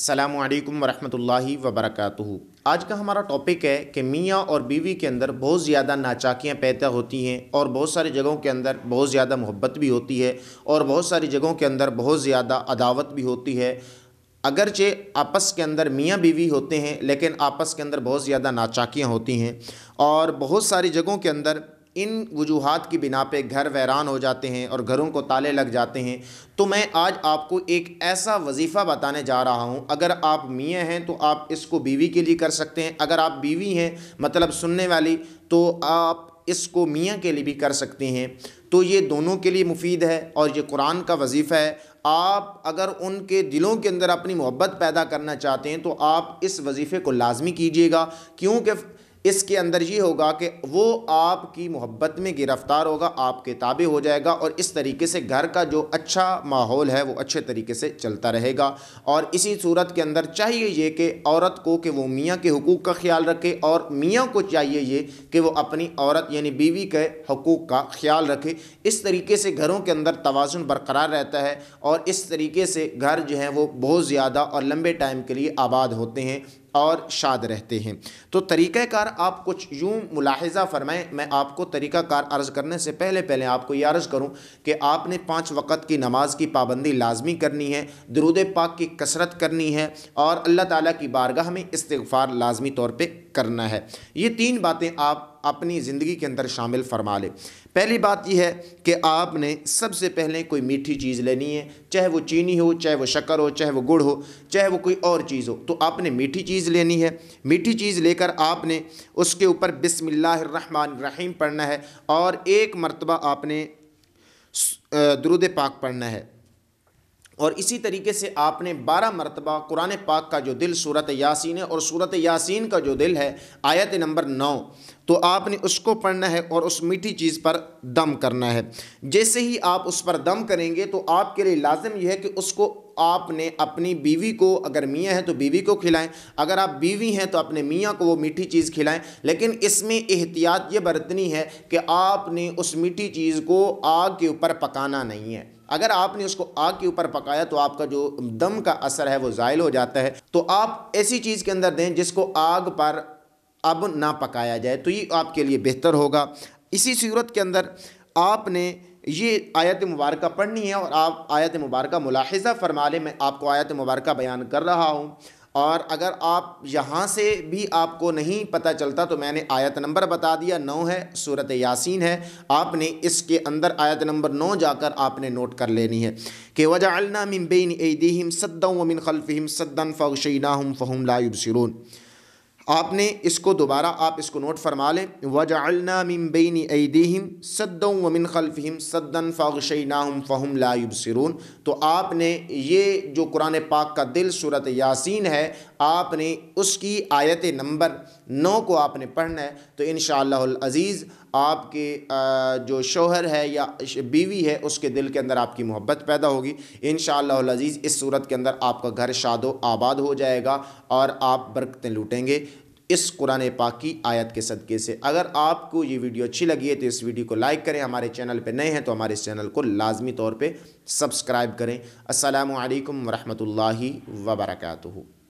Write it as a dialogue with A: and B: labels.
A: अल्लाम वरहमतुल्लाहि वबरकatuhu आज का हमारा टॉपिक है कि मियाँ और बीवी के अंदर बहुत ज़्यादा नाचाकियाँ पैदा होती हैं और बहुत सारी जगहों के अंदर बहुत ज़्यादा मोहब्बत भी होती है और बहुत सारी जगहों के अंदर बहुत ज़्यादा अदावत भी होती है अगरचे आपस के अंदर मियाँ बीवी होते हैं लेकिन आपस के अंदर बहुत ज़्यादा नाचाकियाँ होती हैं और बहुत सारी जगहों के अंदर इन वजूहत की बिना पे घर वैरान हो जाते हैं और घरों को ताले लग जाते हैं तो मैं आज आपको एक ऐसा वजीफ़ा बताने जा रहा हूँ अगर आप मियाँ हैं तो आप इसको बीवी के लिए कर सकते हैं अगर आप बीवी हैं मतलब सुनने वाली तो आप इसको मियाँ के लिए भी कर सकते हैं तो ये दोनों के लिए मुफीद है और ये कुरान का वजीफ़ा है आप अगर उनके दिलों के अंदर अपनी मोहब्बत पैदा करना चाहते हैं तो आप इस वजीफ़े को लाजमी कीजिएगा क्योंकि इसके अंदर ये होगा कि वो आपकी मोहब्बत में गिरफ़्तार होगा आपके ताबे हो जाएगा और इस तरीके से घर का जो अच्छा माहौल है वो अच्छे तरीके से चलता रहेगा और इसी सूरत के अंदर चाहिए ये कि औरत को कि वो मियाँ के हकूक़ का ख्याल रखे और मियाँ को चाहिए ये कि वो अपनी औरत यानी बीवी के हकूक़ का ख्याल रखे इस तरीके से घरों के अंदर तोज़ुन बरकरार रहता है और इस तरीके से घर जो हैं वो बहुत ज़्यादा और लंबे टाइम के लिए आबाद होते हैं और शाद रहते हैं तो तरीक़ार आप कुछ यूँ मुलाहजा फरमाएँ मैं आपको तरीक़ाकार अर्ज़ करने से पहले पहले आपको ये अर्ज़ करूँ कि आपने पाँच वक़्त की नमाज की पाबंदी लाजमी करनी है दरुद पाक की कसरत करनी है और अल्लाह ताली की बारगाह में इस्तफ़ार लाजमी तौर पर करना है ये तीन बातें आप अपनी ज़िंदगी के अंदर शामिल फरमा ले पहली बात यह है कि आपने सबसे पहले कोई मीठी चीज़ लेनी है चाहे वो चीनी हो चाहे वो शक्कर हो चाहे वो गुड़ हो चाहे वो कोई और चीज़ हो तो आपने मीठी चीज़ लेनी है मीठी चीज़ लेकर आपने उसके ऊपर बिसमीम पढ़ना है और एक मरतबा आपने दरुद पाक पढ़ना है और इसी तरीके से आपने बारह मरतबा कुरान पाक का जो दिल सूरत यासीन है और सूरत यासीन का जो दिल है आयत नंबर नौ तो आपने उसको पढ़ना है और उस मीठी चीज़ पर दम करना है जैसे ही आप उस पर दम करेंगे तो आपके लिए लाजम यह है कि उसको आपने अपनी बीवी को अगर मियाँ हैं तो बीवी को खिलाएं अगर आप बीवी हैं तो अपने मियाँ को वो मीठी चीज़ खिलाएं लेकिन इसमें एहतियात ये बरतनी है कि आपने उस मीठी चीज़ को आग के ऊपर पकाना नहीं है अगर आपने उसको आग के ऊपर पकाया तो आपका जो दम का असर है वो ज़ायल हो जाता है तो आप ऐसी चीज़ के अंदर दें जिसको आग पर अब ना पकाया जाए तो ये आपके लिए बेहतर होगा इसी सूरत के अंदर आपने ये आयत मुबारक पढ़नी है और आप आयत मुबारक मुलाहजा फरमा लें मैं आपको आयत मुबारक बयान कर रहा हूँ और अगर आप यहाँ से भी आपको नहीं पता चलता तो मैंने आयत नंबर बता दिया नौ है सूरत यासीन है आपने इसके अंदर आयत नंबर नौ जाकर आपने नोट कर लेनी है कि वजह बेन ए एदीम सद्दम मिन खलफ़िम सद्दन फ़ौशीना हम फ़हम लाइब सिरून आपने इसको दोबारा आप इसको नोट फरमा लें वजालना मिम्बैन ऐदीम सद्दों वमिन खलफ़ीम सद्दन फ़ागशनाम फ़हम लायुब सिरून तो आपने ये जो कुरान पाक का दिल सूरत यासीन है आपने उसकी आयत नंबर नौ को आपने पढ़ना है तो इन शज़ीज़ आपके जो शोहर है या बीवी है उसके दिल के अंदर आपकी मोहब्बत पैदा होगी इन शज़ीज़ इस सूरत के अंदर आपका घर शादो आबाद हो जाएगा और आप बरकतें लूटेंगे इस कुरान पाक की आयत के सदक़े से अगर आपको ये वीडियो अच्छी लगी है तो इस वीडियो को लाइक करें हमारे चैनल पर नए हैं तो हमारे चैनल को लाजमी तौर पर सब्सक्राइब करें असलकम वरहमल वबरकू